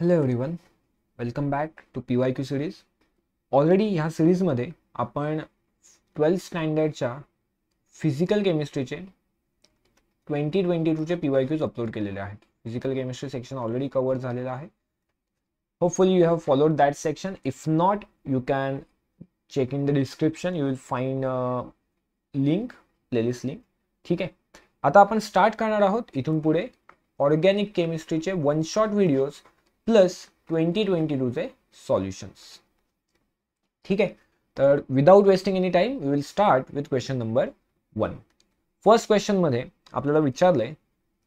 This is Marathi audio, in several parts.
hello everyone welcome back to P Y Q series already ह्या सिरीजमध्ये आपण ट्वेल्थ स्टँडर्डच्या फिजिकल केमिस्ट्रीचे ट्वेंटी ट्वेंटी टूचे पी वाय क्यूज अपलोड केलेले आहेत physical chemistry section already cover झालेलं आहे hopefully you have followed that section if not you can check in the description you will find link playlist link ठीक आहे आता आपण स्टार्ट करणार आहोत इथून पुढे ऑर्गॅनिक केमिस्ट्रीचे one shot videos plus twenty twenty टूचे solutions ठीक आहे तर without wasting any time we will start with question number one first क्वेश्चनमध्ये आपल्याला विचारलं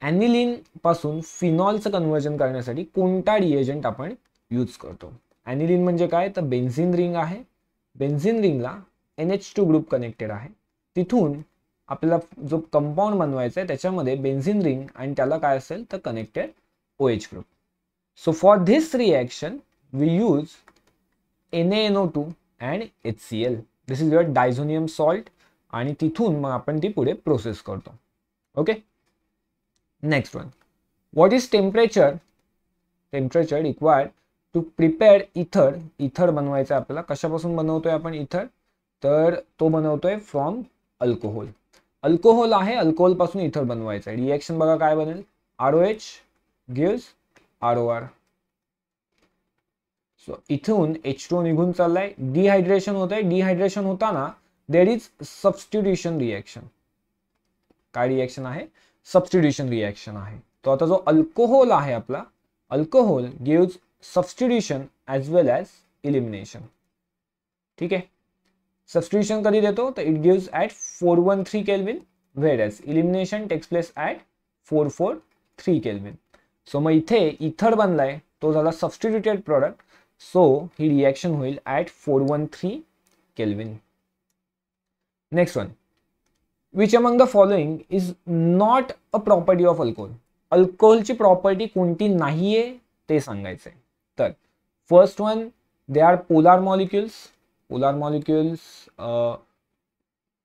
आहे पासून फिनॉलचं कन्व्हर्जन करण्यासाठी कोणता डिएजंट आपण यूज करतो ॲनिलिन म्हणजे काय तर बेन्झिन रिंग आहे बेन्झिन रिंगला N H two group connected आहे तिथून आपल्याला जो कंपाऊंड बनवायचा आहे त्याच्यामध्ये बेन्झिन रिंग आणि त्याला काय असेल तर connected O H group So for this reaction, we use NaNO2 and H C L this is your diazonium salt आणि तिथून मग आपण ती पुढे प्रोसेस करतो okay next one what is temperature temperature required to prepare ether ether बनवायचा आपल्याला कशापासून बनवतोय आपण इथर तर तो बनवतोय फ्रॉम अल्कोहोल अल्कोहोल आहे अल्कोहोलपासून इथर बनवायचं आहे रिॲक्शन बघा काय बनेल R O H gives R O R so इथून एच टू निघून चाललाय डिहायड्रेशन होत आहे डिहायड्रेशन होताना देर इज सबस्टिट्युशन रिॲक्शन काय रिॲक्शन आहे सबस्टिट्युशन रिॲक्शन आहे तो आता जो अल्कोहोल आहे आपला alcohol gives substitution as well as elimination ठीक आहे सबस्टिट्युशन कधी देतो तर it gives at four one three kelvin whereas elimination takes place at four four three kelvin so मग इथे इथर e बनलाय तो झाला सबस्टिट्युटेड प्रॉडक्ट सो ही रिॲक्शन होईल at four one three kelvin next one which among the following is not a property of alcohol अल्कोहोलची प्रॉपर्टी कोणती नाहीये ते सांगायचंय तर first one they are polar molecules polar molecules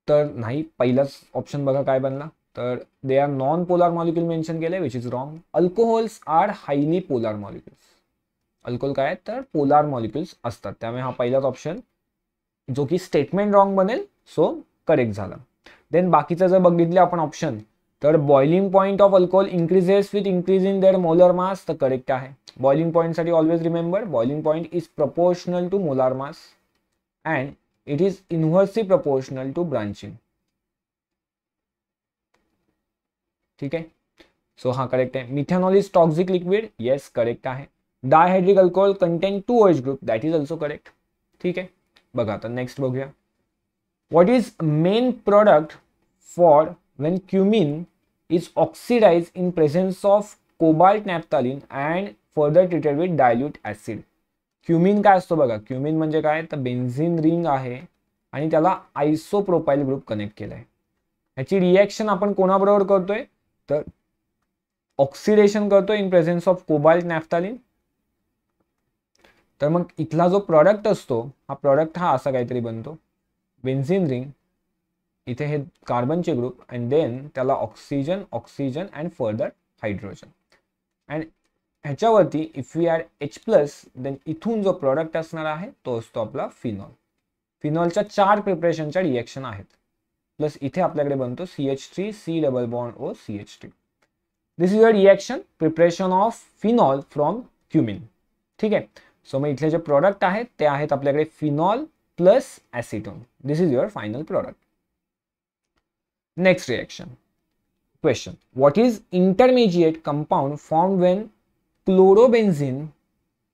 तर नाही पहिलाच ऑप्शन बघा काय बनला तर they are non polar molecule mention केले which is wrong alcohols are highly polar molecules alcohol काय आहेत तर पोलार मॉलिक्युल्स असतात त्यामुळे हा पहिलाच ऑप्शन जो की स्टेटमेंट रॉंग बनेल सो करेक्ट झाला देन बाकीचं जर बघितले आपण ऑप्शन तर boiling point of alcohol increases with increase in their molar mass तर करेक्ट आहे बॉइलिंग पॉईंटसाठी always remember boiling point is proportional to molar mass and it is inversely proportional to branching ठीक आहे सो हा करेक्ट आहे methanol is toxic liquid yes correct आहे dihydric alcohol content two H group that is also correct ठीक आहे बघा आता नेक्स्ट बघूया what is main product for when cumene is oxidise in presence of cobalt naphthalene and further treated with dilute acid cumene काय असतो बघा क्युमिन म्हणजे काय तर बेन्झिन रिंग आहे आणि त्याला आइसोप्रोपाइल ग्रुप कनेक्ट केला आहे ह्याची रिॲक्शन आपण कोणाबरोबर करतोय तर ऑक्सिडेशन करतो in presence of cobalt naphthalene तर मग इथला जो प्रॉडक्ट असतो हा प्रॉडक्ट हा असा काहीतरी बनतो बेन्झिन रिंग इथे हे कार्बनचे ग्रुप अँड देन त्याला oxygen oxygen and further hydrogen and ह्याच्यावरती if we are H plus then इथून जो प्रॉडक्ट असणार आहे तो असतो आपला फिनॉल फिनॉलच्या चार प्रिपरेशनच्या रिएक्शन आहेत प्लस इथे आपल्याकडे बनतो C H three C double bond O C H three this is your reaction preparation of phenol from cumene ठीक आहे सो मग इथले जे प्रॉडक्ट आहेत ते आहेत आपल्याकडे phenol plus acetone this is your final product next reaction question what is intermediate compound form when chlorobenzene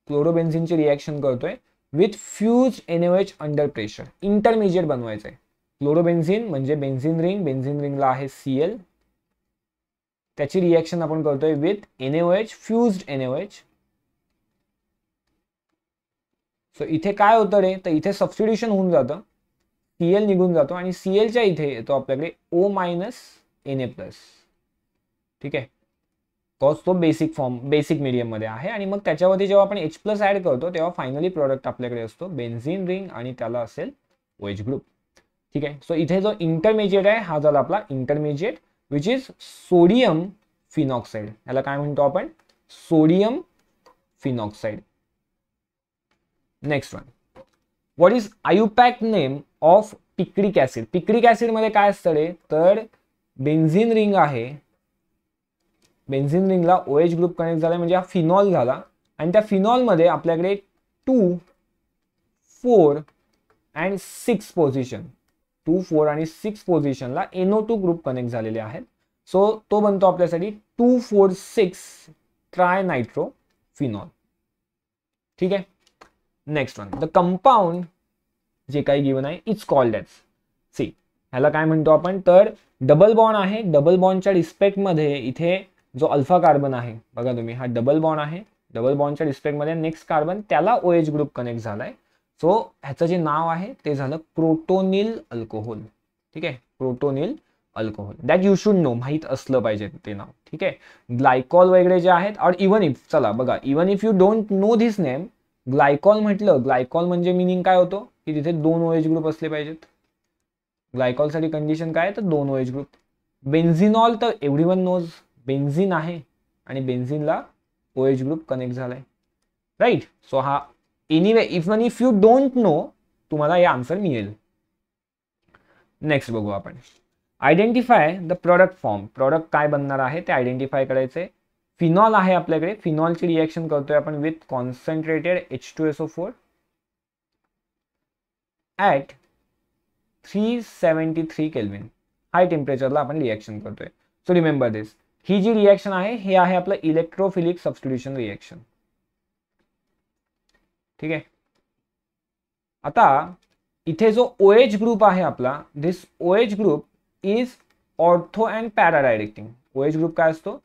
क्लोरोबेन्झिनचे रिएक्शन करतोय with fuse NOH under pressure intermediate बनवायचं आहे क्लोरोबेन्झिन म्हणजे बेन्झिन रिंग बेन्झिन रिंगला आहे सी एल त्याची रिॲक्शन आपण करतोय with NaOH fused NaOH so इथे काय होतं रे तर इथे सबस्टिट्युशन होऊन जातं एल निघून जातो आणि एलच्या इथे येतो आपल्याकडे O minus N A plus ठीक आहे कॉज तो बेसिक फॉर्म बेसिक मीडियममध्ये आहे आणि मग त्याच्यावरती जेव्हा आपण एच प्लस ऍड करतो तेव्हा फायनली प्रॉडक्ट आपल्याकडे असतो बेन्झिन रिंग आणि त्याला असेल ओ ग्रुप ठीक आहे सो इथे जो इंटरमिजिएट आहे हा झाला आपला intermediate which is sodium phenoxide याला काय म्हणतो आपण sodium phenoxide next one what is IUPAC name of picric acid picric मध्ये काय असतं रे तर बेन्झिन रिंग आहे बेन्झिन रिंगला ओ एच ग्रुप कनेक्ट झाला म्हणजे हा फिनॉल झाला आणि त्या फिनॉलमध्ये आपल्याकडे two four and six position two four आणि सिक्स पोझिशनला एनओ टू ग्रुप कनेक्ट झालेले आहेत सो तो बनतो आपल्यासाठी two four six tri nitro phenol ठीक आहे नेक्स्ट वन द कंपाऊंड जे काही गिवन आहे इट्स कॉल्ड एज सी ह्याला काय म्हणतो आपण तर डबल बॉन्ड आहे डबल बॉन्डच्या रिस्पेक्टमध्ये इथे जो अल्फा कार्बन आहे बघा तुम्ही हा डबल बॉन्ड आहे डबल बॉन्डच्या रिस्पेक्टमध्ये नेक्स्ट कार्बन त्याला ओ एच ग्रुप कनेक्ट झालाय सो ह्याचं जे नाव आहे ते झालं प्रोटोनिल अल्कोहोल ठीक आहे crotonyl alcohol that you should know माहीत असलं पाहिजे ते नाव ठीक आहे ग्लायकॉल वगैरे जे आहेत और इवन इफ चला बघा even if you don't know this name glycol म्हटलं ग्लायकॉल म्हणजे मिनिंग काय होतो की तिथे दोन ओएज ग्रुप असले पाहिजेत ग्लायकॉलसाठी कंडिशन काय तर दोन ओएज ग्रुप बेन्झिनॉल तर एव्हरी वन नोज बेन्झिन आहे आणि बेन्झिनला एज ग्रुप कनेक्ट झालाय राईट सो हा anyway even if you don't know तुम्हाला हे आन्सर मिळेल नेक्स्ट बघू आपण identify the product form product काय बनणार आहे ते आयडेंटिफाय करायचे फिनॉल आहे आपल्याकडे फिनॉलची रिॲक्शन करतोय आपण with concentrated H two O four at three seventy three Kelvin high टेम्परेचरला आपण रिॲक्शन करतोय सो रिमेंबर दिस ही जी रिॲक्शन आहे हे आहे आपलं इलेक्ट्रोफिलिक सबस्टिट्यूशन रिएक्शन ठीक आहे आता इथे जो ओएच ग्रुप आहे आपला this OH group is ortho and para directing OH group काय असतो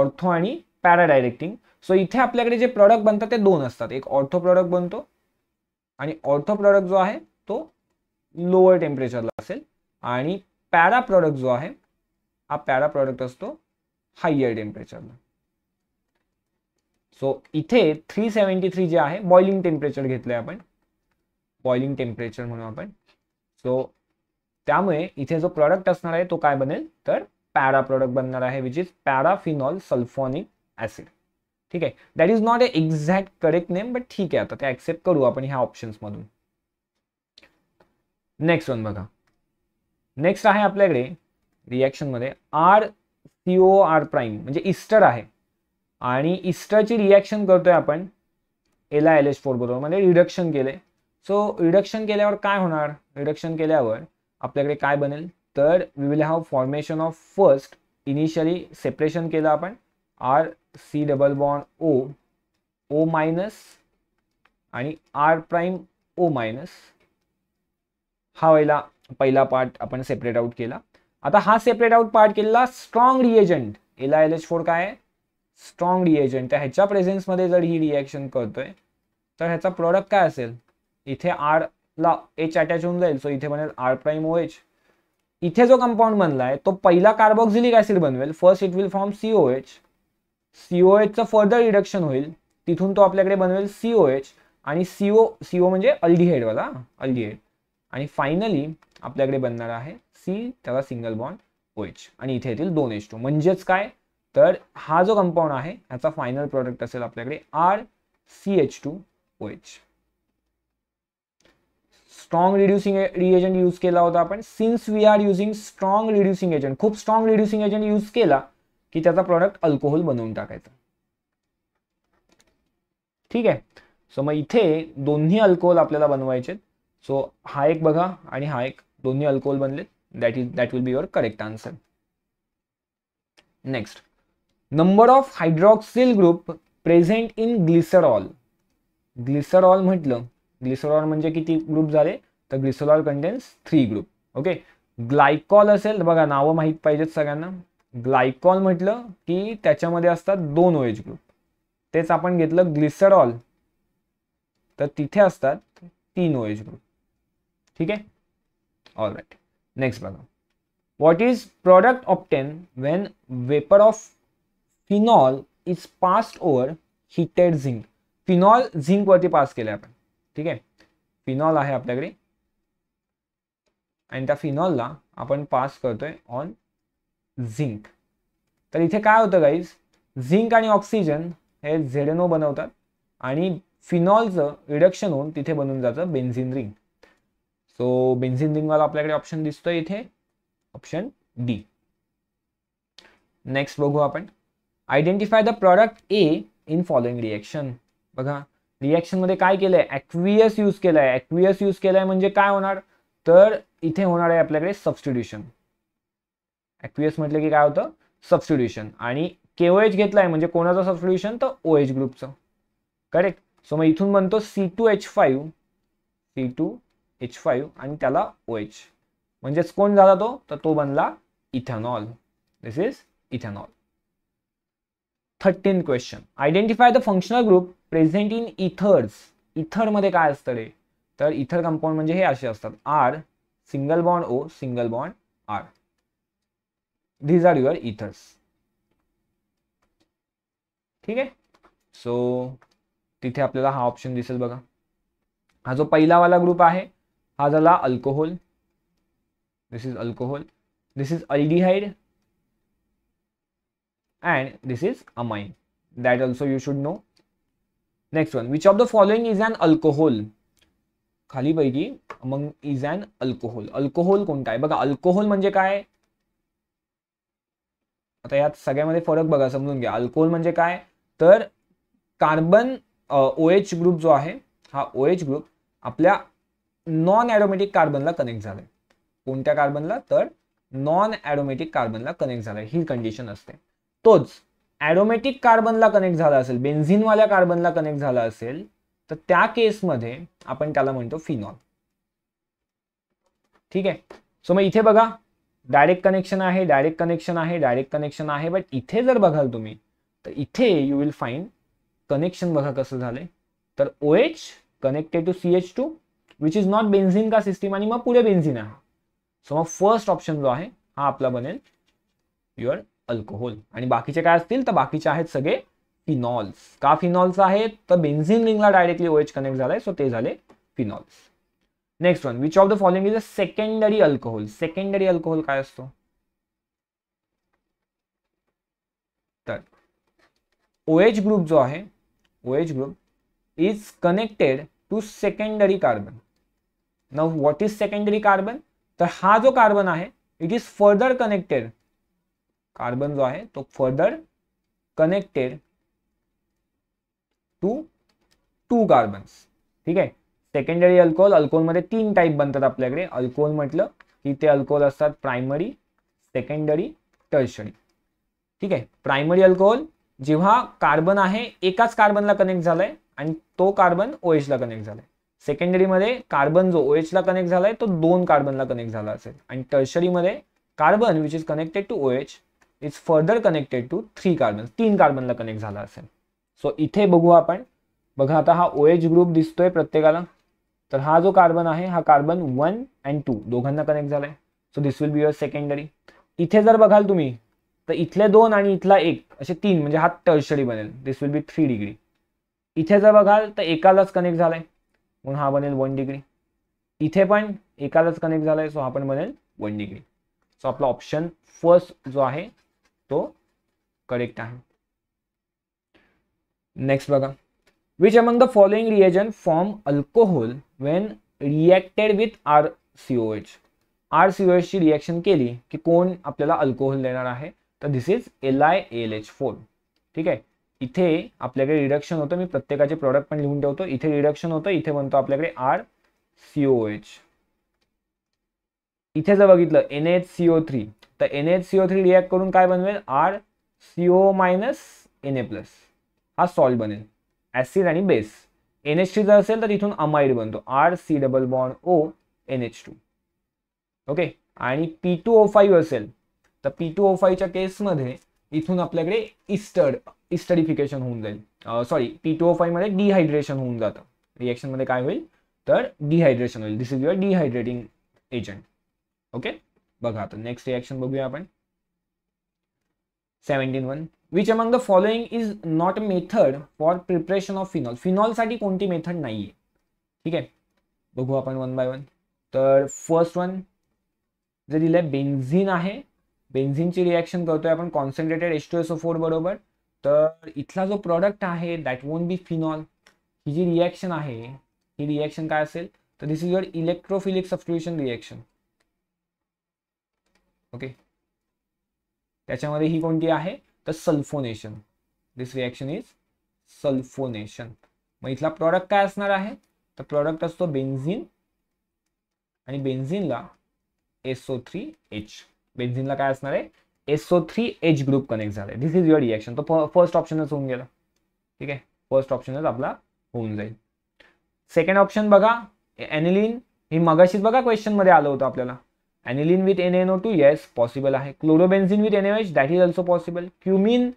ऑर्थो आणि पॅरा डायरेक्टिंग सो इथे आपल्याकडे जे प्रॉडक्ट बनतात ते दोन असतात एक ऑर्थो प्रॉडक्ट बनतो आणि ऑर्थो प्रॉडक्ट जो आहे तो लोअर टेम्परेचरला असेल आणि पॅरा प्रॉडक्ट जो आहे हा पॅरा प्रॉडक्ट असतो हायर टेम्परेचरला सो इथे थ्री सेवन्टी थ्री जे आहे बॉइलिंग टेम्परेचर घेतलं आहे आपण बॉइलिंग टेम्परेचर म्हणू आपण सो त्यामुळे इथे जो प्रॉडक्ट असणार आहे तो काय बनेल तर पॅरा प्रॉडक्ट बनणार आहे which is para phenol sulphonic acid ठीक आहे that is not a exact correct name but ठीक आहे आता ते ऍक्सेप्ट करू आपण ह्या ऑप्शन्समधून नेक्स्ट वन बघा नेक्स्ट आहे आपल्याकडे रिॲक्शनमध्ये R C O R prime म्हणजे इस्टर आहे आणि इस्टरची रिॲक्शन करतोय आपण एला एल एच फोर बरोबर म्हणजे रिडक्शन केले सो रिडक्शन केल्यावर काय होणार रिडक्शन केल्यावर आपल्याकडे काय बनेल तर we will have formation of first initially separation केलं आपण R C double bond O O minus आणि आर प्राईम ओ मायनस हा व्हायला पहिला पार्ट आपण सेपरेट आउट केला आता हा सेपरेट आउट पार्ट केलेला स्ट्रॉंग रिएजंट एला एल एच फोर काय आहे स्ट्रॉंग रिएजंट त्या ह्याच्या प्रेझेन्समध्ये जर ही रिॲक्शन करतोय तर ह्याचा प्रोडक्ट काय असेल इथे आर ला एच अटॅच होऊन जाईल सो इथे बनेल आर प्राईम ओ एच इथे जो कंपाऊंड बनला आहे तो पहिला कार्बोक्झिलिक ऍसिड बनवेल first it will form O H CO एचचं फर्दर रिडक्शन होईल तिथून तो आपल्याकडे बनवेल ओ एच आणि सीओ सीओ म्हणजे अल्डीहेडवाला अल्डीहेड आणि फायनली आपल्याकडे बनणार आहे सी त्याला सिंगल बॉन्ड ओ एच आणि इथे येतील दोन एच टू म्हणजेच काय तर हा जो कंपाऊंड आहे ह्याचा फायनल प्रोडक्ट असेल आपल्याकडे R C H two O H strong reducing reagent use केला होता आपण since we are using strong reducing agent खूप स्ट्रॉंग रिड्युसिंग एजंट यूज केला की त्याचा प्रॉडक्ट अल्कोहोल बनवून टाकायचा ठीक आहे सो मग इथे दोन्ही अल्कोहोल आपल्याला बनवायचे सो हा एक बघा आणि हा एक दोन्ही अल्कोहोल बनलेत that is that will be your correct answer next number of hydroxyl group present in glycerol glycerol म्हटलं ग्लिसरॉल म्हणजे किती ग्रुप झाले तर glycerol contains three group okay glycol असेल बघा नावं माहीत पाहिजेत सगळ्यांना ग्लायकॉल म्हटलं की त्याच्यामध्ये असतात दोन ओएच ग्रुप तेच आपण घेतलं ग्लिसरॉल तर तिथे असतात तीन ओएज ग्रुप ठीक आहे ऑल राईट नेक्स्ट बघा what is product obtained when vapour of phenol is passed over heated zinc phenol zinc वरती पास केलं आपण ठीक आहे फिनॉल आहे आपल्याकडे आणि त्या फिनॉलला आपण पास करतोय ऑन झिंक तर इथे काय होतं गाईज झिंक आणि ऑक्सिजन हे झेडेनो बनवतात आणि फिनॉलचं रिडक्शन होऊन तिथे बनून जातं बेन्झिन रिंग सो बेन्झिन रिंगवाला आपल्याकडे ऑप्शन दिसतोय इथे ऑप्शन डी नेक्स्ट बघू आपण identify the product A in following reaction बघा रिॲक्शनमध्ये काय केलं आहे ॲक्वियस यूज केला आहे ॲक्वियस यूज केला आहे म्हणजे काय होणार तर इथे होणार आहे आपल्याकडे सबस्टिट्युशन ॲक्विस म्हटलं की काय होतं सबस्टिट्युशन आणि केओएच घेतला आहे म्हणजे कोणाचं सबस्टिट्युशन तर ओ एच ग्रुपचं करेक्ट सो मग इथून म्हणतो C two H five C two H five आणि त्याला ओ एच म्हणजेच कोण झाला तो तर तो बनला ethanol this is ethanol thirteen question identify the functional group present in ethers इथरमध्ये काय असतं रे तर इथर कंपाऊंड म्हणजे हे असे असतात R single bond O single bond R these are your ethers ठीक आहे सो तिथे आपल्याला हा ऑप्शन दिसेल बघा हा जो पहिलावाला ग्रुप आहे हा झाला alcohol this is alcohol this is aldehyde and this is amine that also you should know next one which of the following is an alcohol खालीपैकी मग इज अँड अल्कोहोल अल्कोहोल कोणता आहे बघा अल्कोहोल म्हणजे काय आता यात सगळ्यामध्ये फरक बघा समजून घ्या अल्कोहोल म्हणजे काय तर कार्बन ओ एच ग्रुप जो आहे हा ओ एच ग्रुप आपल्या नॉन ॲरोमॅटिक कार्बनला कनेक्ट झालाय कोणत्या कार्बनला तर नॉन ॲरोमॅटिक कार्बनला कनेक्ट झालाय ही कंडिशन असते तोच ऍडोमॅटिक कार्बनला कनेक्ट झाला असेल बेन्झिनवाल्या कार्बनला कनेक्ट झाला असेल तर त्या केसमध्ये आपण त्याला म्हणतो फिनॉल ठीक आहे सो मग इथे बघा डायरेक्ट कनेक्शन आहे डायरेक्ट कनेक्शन आहे डायरेक्ट कनेक्शन आहे बट इथे जर बघाल तुम्ही तर इथे यू विल फाईंड कनेक्शन बघा कसं झालंय तर O H connected to C H two which is not benzene का सिस्टीम आणि मग पुढे बेन्झिन आहे सो मग फर्स्ट ऑप्शन जो आहे हा आपला बनेल युअर अल्कोहोल आणि बाकीचे काय असतील तर बाकीचे आहेत सगळे फिनॉल्स का फिनॉल्स आहेत तर बेन्झिन रिंगला डायरेक्टली ओएच कनेक्ट झालाय सो ते झाले phenols next one which of the following is a secondary alcohol secondary alcohol काय असतो तर ओएच ग्रुप जो आहे OH group is connected to secondary carbon न व्हॉट इज सेकंडरी कार्बन तर हा जो कार्बन आहे it is further connected carbon जो आहे तो further connected to two carbons ठीक आहे सेकंडरी अल्कोहोल अल्कोहोलमध्ये तीन टाईप बनतात आपल्याकडे अल्कोहोल म्हटलं की ते अल्कोहोल असतात प्रायमरी सेकंडरी टर्शरी ठीक आहे प्रायमरी अल्कोहोल जेव्हा कार्बन आहे एकाच कार्बनला कनेक्ट झालाय आणि तो कार्बन ओ एचला कनेक्ट झालाय सेकंडरीमध्ये कार्बन जो ओएचला कनेक्ट झालाय तो दोन कार्बनला कनेक्ट झाला असेल आणि टर्शरीमध्ये carbon which is connected to OH is further connected to three carbon तीन कार्बनला कनेक्ट झाला असेल सो इथे बघू आपण बघा आता हा ओ एच ग्रुप दिसतोय प्रत्येकाला तर हा जो कार्बन आहे हा कार्बन वन अँड टू दोघांना कनेक्ट झालाय so this will be your secondary इथे जर बघाल तुम्ही तर इथले दोन आणि इथला एक असे तीन म्हणजे हा टर्शरी बनेल this will be three degree इथे जर बघाल तर एकालाच कनेक्ट झालाय म्हणून हा बनेल वन डिग्री इथे पण एकालाच कनेक्ट झालाय सो हा पण बनेल वन डिग्री सो आपला ऑप्शन फर्स्ट जो आहे तो करेक्ट आहे नेक्स्ट बघा which among the following reagent form alcohol when reacted with R CO H R CO ची रिएक्शन केली की कोण आपल्याला अल्कोहोल देणार आहे तर this is L I L H four ठीक आहे इथे आपल्याकडे रिडक्शन होतं मी प्रत्येकाचे प्रॉडक्ट पण लिहून ठेवतो इथे रिडक्शन होतं इथे म्हणतो आपल्याकडे आर सीओ एच इथे जर बघितलं एन एच सीओ थ्री तर N H O three react करून काय बनवेल R CO minus N A plus हा सॉल्व बनेल ॲसिड आणि बेस एन एच थ्री जर असेल तर इथून अमाइड बनतो R C double bond O N H two okay आणि पी टू ओ फाईव्ह असेल तर पी टू ओ फाईव्हच्या केसमध्ये इथून आपल्याकडे इस्टर्ड इस्टडिफिकेशन होऊन जाईल सॉरी पी टू ओ फाईव्हमध्ये डिहायड्रेशन होऊन जातं रिॲक्शनमध्ये काय होईल तर डिहायड्रेशन होईल this is your dehydrating agent okay बघा आता नेक्स्ट रिॲक्शन बघूया आपण seventeen one which among the following is not method for preparation of phenol फिनॉलसाठी कोणती मेथड नाही आहे ठीक आहे बघू आपण वन बाय वन तर फर्स्ट वन जर दिलं बेन्झिन आहे बेन्झिनची रिॲक्शन करतोय आपण कॉन्सन्ट्रेटेड एस फोर बरोबर तर इथला जो प्रॉडक्ट आहे दॅट वोन बी फिनॉल ही जी रिॲक्शन आहे ही रिॲक्शन काय असेल तर this is your electrophilic substitution reaction okay त्याच्यामध्ये ही कोणती आहे तर sulphonation this reaction is sulphonation मग इथला प्रॉडक्ट काय असणार आहे तर प्रॉडक्ट असतो बेन्झिन आणि बेन्झिनला एसओ थ्री एच बेन्झिनला काय असणार आहे SO three H group connect झाले दिस इज युअर रिएक्शन तो फर्स्ट ऑप्शनच होऊन गेला ठीक आहे फर्स्ट ऑप्शनच आपला होऊन जाईल सेकंड ऑप्शन बघा एनिलिन ही मगाशीच बघा क्वेश्चनमध्ये आलं होतं आपल्याला aniline with N N O two yes possible आहे chlorobenzene with N H that is also possible cumene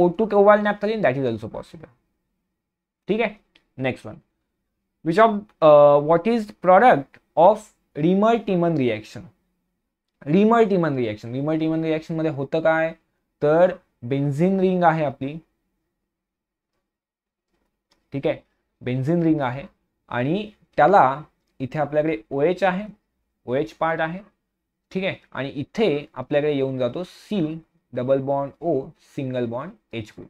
O two कोवाल naphthalene that is also possible ठीक आहे next one which of what is product of Reimer Tiemann reaction Reimer Tiemann reaction Reimer Tiemann रिॲक्शनमध्ये होतं काय तर बेन्झिन रिंग आहे आपली ठीक आहे बेन्झिन रिंग आहे आणि त्याला इथे आपल्याकडे ओ एच आहे ओ एच पार्ट आहे ठीक आहे आणि इथे आपल्याकडे येऊन जातो C double bond O single bond H group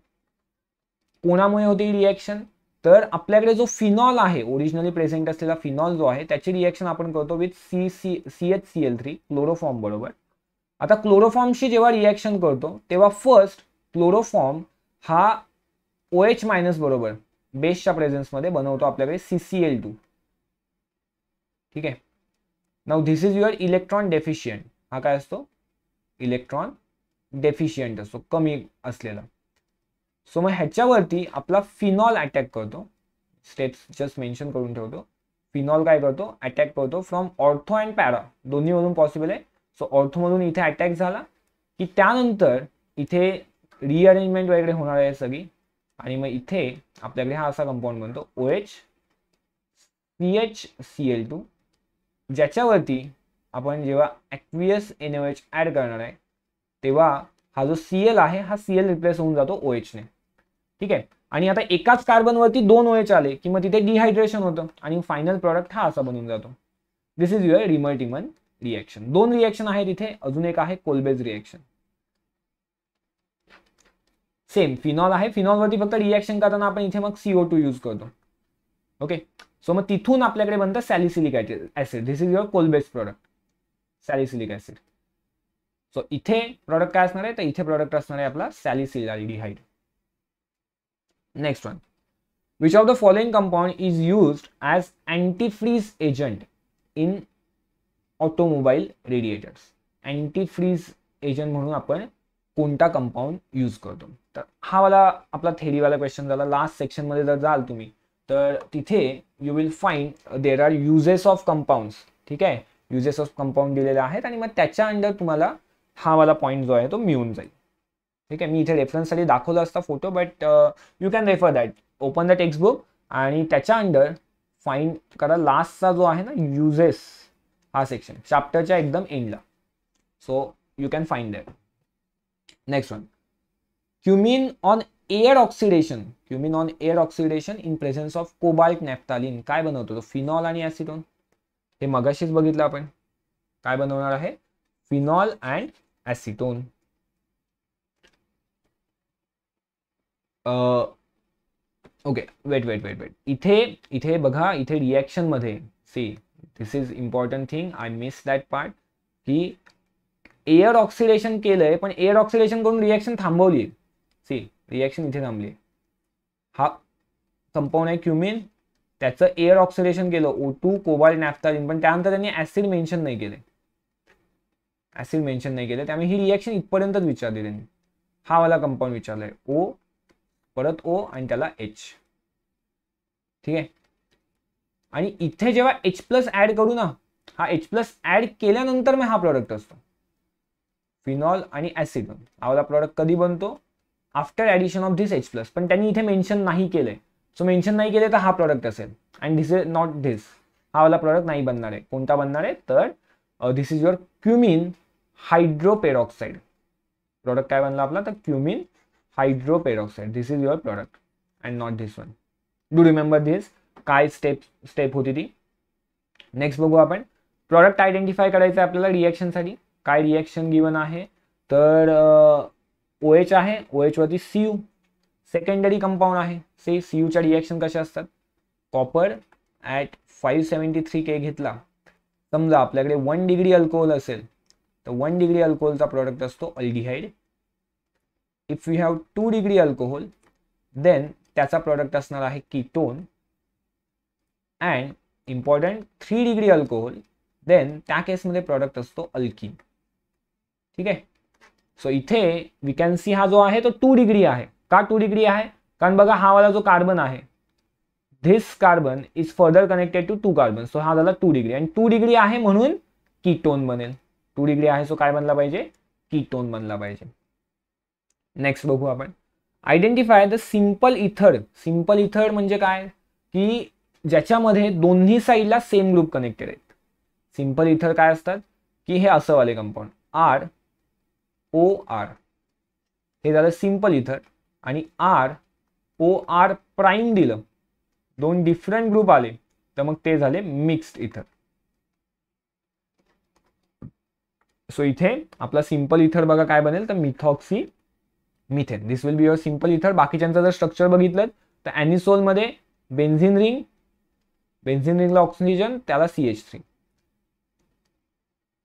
कोणामुळे होते रिॲक्शन तर आपल्याकडे जो फिनॉल आहे ओरिजिनली प्रेझेंट असलेला फिनॉल जो आहे त्याची रिॲक्शन आपण करतो with C C C H C L three chloroform बरोबर आता क्लोरोफॉर्मशी जेव्हा रिॲक्शन करतो तेव्हा फर्स्ट क्लोरोफॉर्म हा ओ एच मायनस बरोबर बेसच्या प्रेझेन्समध्ये बनवतो आपल्याकडे सी सी एल टू ठीक आहे नाव this is your electron deficient हा काय असतो इलेक्ट्रॉन डेफिशियंट असतो कमी असलेला सो मग ह्याच्यावरती आपला फिनॉल अटॅक करतो स्टेप्स जस्ट मेन्शन करून ठेवतो फिनॉल काय करतो अटॅक करतो फ्रॉम ऑर्थो अँड पॅरा दोन्हीमधून पॉसिबल आहे सो ऑर्थोमधून इथे अटॅक झाला की त्यानंतर इथे रिअरेंजमेंट वगैरे होणार आहे सगळी आणि मग इथे आपल्याकडे हा असा कंपाऊंड बनतो O H P H C L two ज्याच्यावरती आपण जेव्हा aqueous N O H add करणार आहे तेव्हा हा जो सी एल आहे हा सी एल रिप्लेस होऊन जातो ओ ने ठीक आहे आणि आता एकाच कार्बनवरती दोन ओ एच आले की मग तिथे डिहायड्रेशन होतं आणि फायनल प्रॉडक्ट हा असा बनून जातो this is your Reimer Tiemann reaction दोन रिएक्शन आहे तिथे अजून एक आहे कोलबेज रिएक्शन सेम फिनॉल आहे फिनॉलवरती फक्त रिएक्शन करताना आपण इथे मग सीओ टू यूज करतो ओके सो मग तिथून आपल्याकडे बनतं salicylic acid this is your Kolbe's product salicylic acid so इथे प्रॉडक्ट काय असणार आहे तर इथे प्रॉडक्ट असणार आहे आपला salicylaldehyde next one which of the following compound is used as antifreeze agent in automobile radiators freeze agent म्हणून आपण कोणता कंपाऊंड यूज करतो तर हा वाला आपला थेरीवाला क्वेश्चन झाला लास्ट सेक्शनमध्ये जर जाल तुम्ही तर तिथे you will find there are uses of compounds ठीक आहे युजेस ऑफ कंपाऊंड दिलेले आहेत आणि मग त्याच्या अंडर तुम्हाला हा वाला पॉईंट जो आहे तो मिळून जाईल ठीक आहे मी इथे रेफरन्ससाठी दाखवला असता photo but you can refer that open the text book आणि त्याच्या अंडर फाइंड करा लास्टचा जो आहे ना युजेस हा सेक्शन चॅप्टरच्या एकदम एंडला so you can find that next one cumene on air oxidation cumene on air oxidation in presence of cobalt naphthalene काय बनवतो तो फिनॉल आणि ऍसिटोन हे मगाशीच बघितलं आपण काय बनवणार आहे phenol and acetone okay wait wait wait wait इथे इथे बघा इथे रिएक्शन मध्ये see this is important thing I miss that part की एअर ऑक्सिडेशन केलंय पण एअर ऑक्सिडेशन करून रिॲक्शन थांबवली सी रिॲक्शन इथे थांबली हा कंपाऊंड आहे क्युमिन त्याचं एअर ऑक्सिडेशन केलं ओ टू कोबाल नॅफ्तालिन पण त्यानंतर त्यांनी ऍसिड मेन्शन नाही केले ऍसिड मेन्शन नाही केले त्यामुळे ही रिएक्शन इथपर्यंतच विचारली त्यांनी हा वाला कंपाऊंड विचारलाय ओ परत ओ आणि त्याला एच ठीक आहे आणि इथे जेव्हा एच प्लस ऍड करू ना हा एच प्लस ऍड केल्यानंतर मग हा प्रॉडक्ट असतो फिनॉल आणि ऍसिड हा वाला प्रॉडक्ट कधी बनतो after addition of this H plus पण त्यांनी इथे मेन्शन नाही केलंय सो मेन्शन नाही केले तर हा प्रॉडक्ट असेल and this is not this हा वाला प्रॉडक्ट नाही बनणार आहे कोणता बनणार आहे तर this is your cumene hydroperoxide product काय बनला आपला तर cumene hydroperoxide this is your product and not this one do remember this काय स्टेप स्टेप होती ती नेक्स्ट बघू आपण प्रॉडक्ट आयडेंटिफाय करायचं आहे आपल्याला रिॲक्शनसाठी काय रिॲक्शन गिवन आहे तर ओ एच आहे ओ एच वरती सी यू सेकंडरी कंपाऊंड आहे से सी यूच्या रिॲक्शन कशा असतात copper at five seventy three K घेतला समजा आपल्याकडे वन डिग्री अल्कोहोल असेल तर वन डिग्री अल्कोहोलचा प्रॉडक्ट असतो aldehyde if you have two degree alcohol then त्याचा प्रॉडक्ट असणार आहे ketone and important three degree alcohol then त्या केसमध्ये प्रॉडक्ट असतो अल्किन ठीक आहे सो इथे वी कॅन सी हा जो आहे तो टू डिग्री आहे का टू डिग्री आहे कारण बघा हा वाला जो कार्बन आहे this carbon is further connected to two carbon so हा झाला टू डिग्री आणि टू डिग्री आहे म्हणून कीटोन बनेल टू डिग्री आहे सो काय बनला पाहिजे कीटोन बनला पाहिजे नेक्स्ट बघू आपण identify the simple ether simple ether म्हणजे काय की ज्याच्यामध्ये दोन्ही साईडला सेम ग्रुप कनेक्टेड आहेत सिम्पल इथर काय असतात की हे असं वाले कंपाऊंड आर ओ आर हे झालं सिंपल इथर आणि आर ओ आर प्राईम दिलं दोन डिफरंट ग्रुप आले तर मग ते झाले मिक्स्ड इथर सो इथे आपला सिम्पल इथर बघा काय बनेल तर methoxy methane this will be your simple ether बाकीच्यांचं जर स्ट्रक्चर बघितलं तर अॅनिसोलमध्ये बेन्झिन रिंग बेन्झिन रिंगला ऑक्सिजन त्याला C H three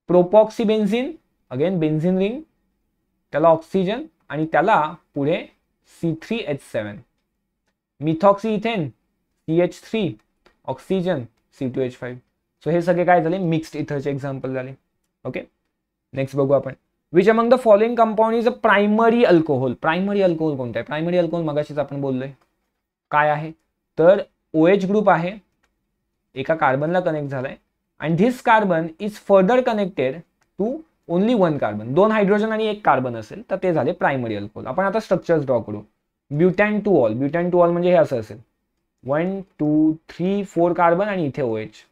propoxy benzene again benzene ring त्याला ऑक्सिजन आणि त्याला पुढे C three H seven methoxy ethane C H three oxygen C two H five so हे सगळे काय झाले मिक्स्ड इथरचे एक्झाम्पल झाले ओके नेक्स्ट बघू आपण which among the following compound is a primary alcohol primary alcohol कोणता आहे प्रायमरी अल्कोहोल मगाशीच आपण बोललोय काय आहे तर ओ एच ग्रुप आहे एका कार्बनला कनेक्ट झालाय and this carbon is further connected to only one carbon दोन हायड्रोजन आणि एक कार्बन असेल तर ते झाले प्रायमरी अल्कोहोल आपण आता स्ट्रक्चर्स ड्रॉ करू butan two ol butan two ol म्हणजे हे असं असेल one two three four carbon आणि इथे O H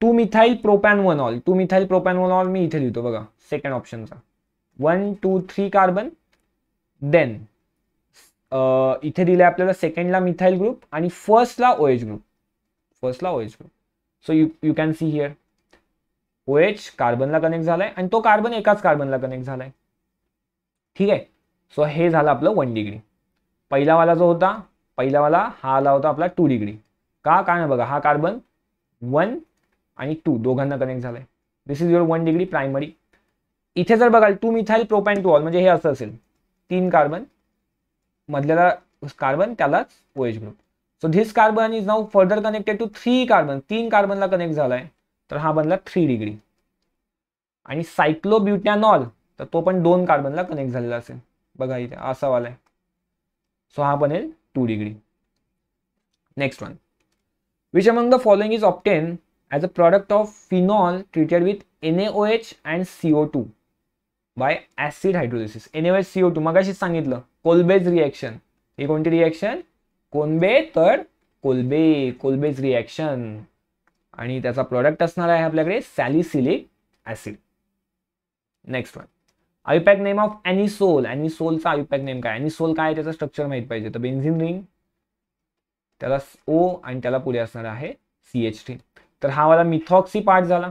two methyl propan one ol two methyl propan one ol मी इथे लिहितो बघा सेकंड ऑप्शनचा one two three carbon then इथे दिले आपल्याला सेकंडला मिथाईल ग्रुप आणि फर्स्टला ओ एच ग्रुप फर्स्टला O H group so you you can see here O H कार्बनला कनेक्ट झालाय आणि तो कार्बन एकाच कार्बनला कनेक्ट झालाय ठीक आहे सो हे झालं आपलं वन डिग्री पहिलावाला जो होता पहिलावाला हा आला होता आपला टू डिग्री का कारण बघा हा कार्बन वन आणि टू दोघांना कनेक्ट झालाय this is your one degree primary इथे जर बघाल two methyl propan two ol म्हणजे हे असं असेल तीन कार्बन मधल्याला कार्बन त्यालाच OH group so this carbon is now further connected to three carbon तीन कार्बनला कनेक्ट झालाय तर हा बनला थ्री डिग्री आणि सायक्लोब्युटॅनॉल तर तो पण दोन कार्बनला कनेक्ट झालेला असेल बघा इथे असा वाला आहे सो हा बनेल two degree next one which among the following is obtained as a product of phenol treated with N H and CO two by acid hydrolysis N H O two मगाशीच सांगितलं कोलबेज रिॲक्शन हे कोणती रिॲक्शन कोणबे तर कोलबे कोलबेज रिॲक्शन आणि त्याचा प्रॉडक्ट असणार आहे आपल्याकडे salicylic acid next one IUPAC name of anisole अॅनिसोलचा आयुपॅक नेम काय अॅनिसोल काय त्याचं स्ट्रक्चर माहित पाहिजे तर बेन्झिन रिंग त्याला ओ आणि त्याला पुढे असणार आहे सी एच टी तर हा वाला मिथॉक्सी पार्ट झाला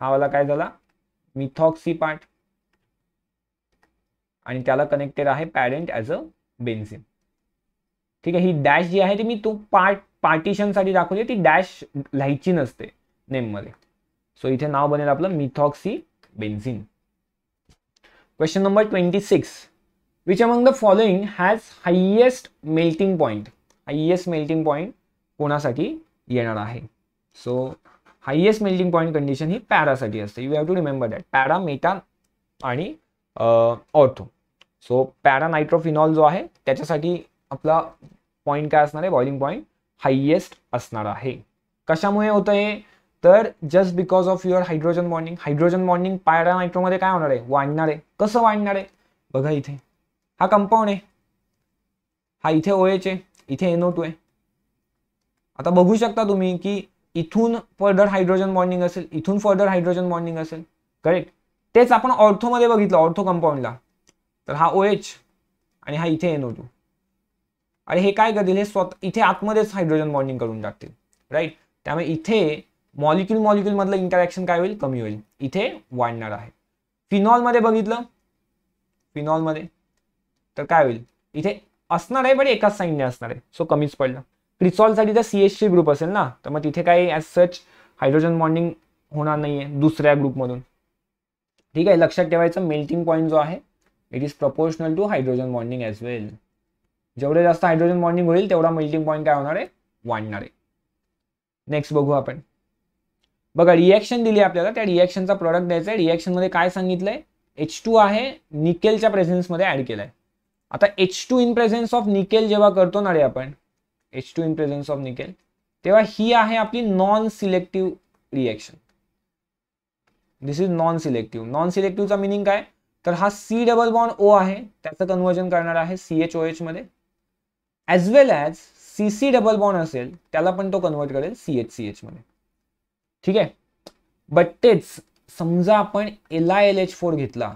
हा वाला काय झाला मिथॉक्सी पार्ट आणि त्याला कनेक्टेड आहे पॅरेंट ॲज अ बेन्झिन ठीक आहे ही डॅश जी आहे ती मी तो पार्ट पार्टिशनसाठी दाखवली ती डॅश लिहायची नसते नेममध्ये सो इथे नाव बनेल आपलं methoxy benzene question number twenty six which among the following has highest melting point highest melting point कोणासाठी येणार आहे so highest melting point condition ही पॅरासाठी असते you have to remember that para meta आणि ऑर्थो सो पॅरा नायट्रोफिनॉल जो आहे त्याच्यासाठी आपला पॉईंट काय असणार आहे बॉइलिंग पॉईंट हायेस्ट असणार आहे कशामुळे होतं आहे तर just because of your hydrogen bonding hydrogen bonding नायट्रोमध्ये काय होणार आहे वाढणार आहे कसं वाढणार आहे बघा इथे हा कंपाऊंड आहे हा इथे एच आहे इथे एनो टू आहे आता बघू शकता तुम्ही की इथून फर्दर हायड्रोजन बॉन्डिंग असेल इथून फर्दर हायड्रोजन बॉन्डिंग असेल करेक्ट तेच आपण ऑर्थोमध्ये बघितलं ऑर्थो कंपाऊंडला तर हा ओ एच आणि हा इथे एनो टू आणि हे काय करतील हे स्वतः इथे आतमध्येच हायड्रोजन बॉन्डिंग करून टाकतील राईट त्यामुळे इथे मॉलिक्युल मॉलिक्युल मधलं इंटरॅक्शन काय होईल कमी होईल इथे वाढणार आहे फिनॉलमध्ये बघितलं फिनॉलमध्ये तर काय होईल इथे असणार आहे बट एकाच साईडने असणार आहे सो कमीच पडलं क्रिसॉलसाठी तर सी सी ग्रुप असेल ना तर मग तिथे काही ॲज सच हायड्रोजन बॉन्डिंग होणार नाही आहे दुसऱ्या ग्रुपमधून ठीक आहे लक्षात ठेवायचं मेल्टिंग पॉईंट जो आहे it is proportional to hydrogen bonding as well जेवढे जास्त हायड्रोजन बॉन्डिंग होईल तेवढा मेल्टिंग पॉईंट काय होणार आहे वाढणार आहे नेक्स्ट बघू आपण बघा रिॲक्शन दिली आपल्याला त्या रिॲक्शनचा प्रॉडक्ट द्यायचा आहे रिॲक्शनमध्ये काय सांगितलंय एच टू आहे निकेलच्या प्रेझेन्समध्ये ऍड केलाय आता H two in presence of nickel जेव्हा करतो ना रे आपण H two in presence of nickel तेव्हा ही आहे आपली non selective reaction this is non selective non सिलेक्टिव्हचा मिनिंग काय तर हा सी डबल बॉन्ड ओ आहे त्याचं कन्वर्जन करणार आहे सी एच ओ एच मध्ये as well as C C double bond असेल त्याला पण तो कन्वर्ट करेल सी एच सी एचमध्ये ठीक आहे बट तेच समजा आपण एला एल एच फोर घेतला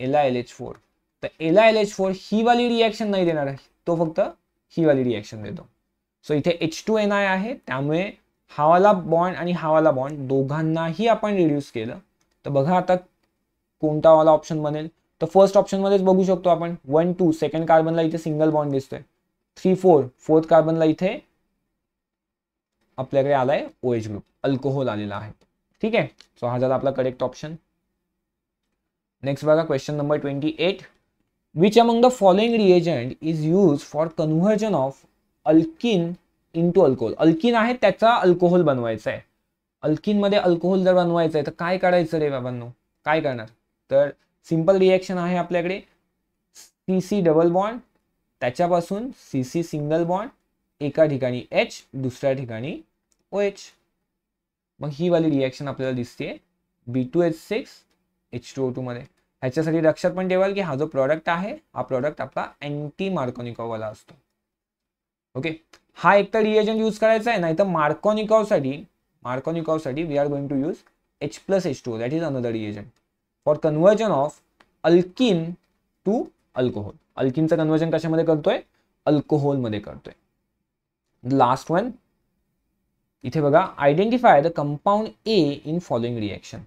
एला एल एच फोर तर एला एल एच फोर ही वाली रिॲक्शन नाही देणार तो फक्त ही वाली रिॲक्शन देतो सो इथे एच टू एन आय आहे त्यामुळे हावाला बॉन्ड आणि हावाला बॉन्ड दोघांनाही आपण रिड्यूस केलं तर बघा आता कोणता वाला ऑप्शन बनेल तर फर्स्ट ऑप्शनमध्येच बघू शकतो आपण वन टू सेकंड कार्बनला इथे सिंगल बॉन्ड दिसतोय थ्री फोर फोर्थ कार्बनला इथे आपल्याकडे आलाय ओएच ग्रुप अल्कोहोल आलेला आहे ठीक आहे सो हा झाला आपला करेक्ट ऑप्शन नेक्स्ट बघा question number twenty eight which among the following reagent is use for conversion of alkene to alcohol alkene आहे त्याचा अल्कोहोल बनवायचा आहे अल्किनमध्ये अल्कोहोल जर बनवायचं आहे तर काय करायचं रे बाबांनो काय करणार तर सिंपल रिएक्शन आहे आपल्याकडे सी सी डबल बॉन्ड त्याच्यापासून सी सी सिंगल बॉन्ड एका ठिकाणी एच दुसऱ्या ठिकाणी ओ एच मग ही वाली रिॲक्शन आपल्याला दिसते B two H six H two O टूमध्ये ह्याच्यासाठी लक्षात पण ठेवाल की हा जो प्रॉडक्ट आहे हा प्रॉडक्ट आपला अँटी मार्कॉनिकॉवाला असतो ओके हा एक तर रिएजंट यूज करायचा आहे नाही तर मार्कॉनिकॉवसाठी मार्कॉनिकॉवसाठी we are going to use H plus H two that is another reagent for conversion of alkene to alcohol अल्किनचं कन्वर्जन कशामध्ये करतोय अल्कोहोलमध्ये करतोय लास्ट वन इथे बघा identify the compound A in following reaction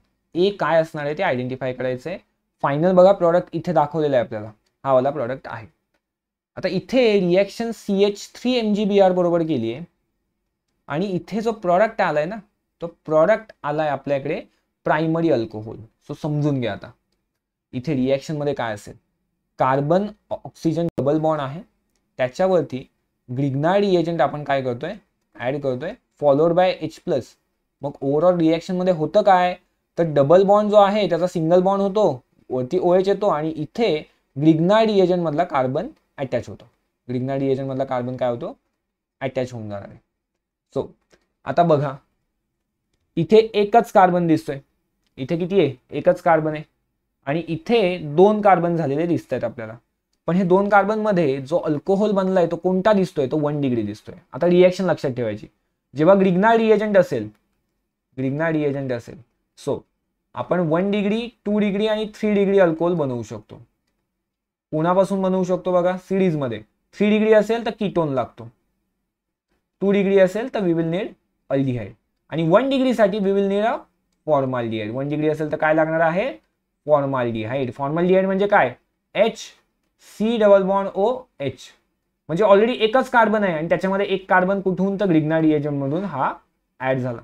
A काय असणार आहे ते आयडेंटिफाय करायचं आहे फायनल बघा प्रॉडक्ट इथे दाखवलेला आहे आपल्याला हा वाला प्रॉडक्ट आहे आता इथे reaction C H three M G B R बरोबर केली आहे आणि इथे जो प्रॉडक्ट आलाय ना तो प्रॉडक्ट आलाय आपल्याकडे प्रायमरी अल्कोहोल सो समजून घ्या आता इथे रिॲक्शनमध्ये काय असेल कार्बन ऑक्सिजन डबल बॉन्ड आहे त्याच्यावरती ग्रिग्नार्ड रिएजंट आपण काय करतोय ऍड करतोय फॉलोड बाय एच प्लस मग ओव्हरऑल रिॲक्शनमध्ये होतं काय तर डबल बॉन्ड जो आहे त्याचा सिंगल बॉन्ड होतो वरती एच येतो आणि इथे ग्रिग्नाड मधला कार्बन अटॅच होतो ग्रिग्नाड मधला कार्बन काय होतो अटॅच होऊन जाणार आहे सो आता बघा इथे एकच कार्बन दिसतोय इथे किती आहे एकच कार्बन आहे आणि इथे दोन कार्बन झालेले दिसत आहेत आपल्याला पण हे दोन कार्बन मध्ये जो अल्कोहोल बनलाय तो कोणता दिसतोय तो वन डिग्री दिसतोय आता रिएक्शन लक्षात ठेवायची जेव्हा ग्रिग्ना रिएजंट असेल ग्रिग्ना रिएजंट असेल सो आपण वन डिग्री टू डिग्री आणि थ्री डिग्री अल्कोहोल बनवू शकतो कोणापासून बनवू शकतो बघा मध्ये थ्री डिग्री असेल तर किटोन लागतो टू डिग्री असेल तर वी विल नीड अल्डिहाइड आणि वन डिग्रीसाठी we will need a formaldehyde one degree असेल तर काय लागणार आहे डी फॉर्माल्डिहाईड म्हणजे काय H C double bond O H म्हणजे ऑलरेडी एकच कार्बन आहे आणि त्याच्यामध्ये एक कार्बन कुठून तर ग्रिग्नाड मधून हा ऍड झाला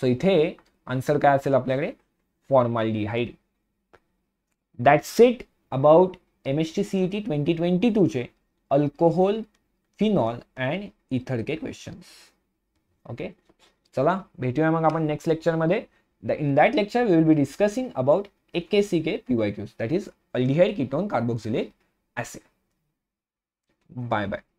सो इथे आन्सर काय असेल आपल्याकडे हाईड that's it about M S T C T twenty twenty चे alcohol phenol and K questions okay चला भेटूया मग आपण नेक्स्ट लेक्चरमध्ये the in that lecture we will be discussing about K C K P वायट्यूज that is aldehyde ketone carboxylate acid bye bye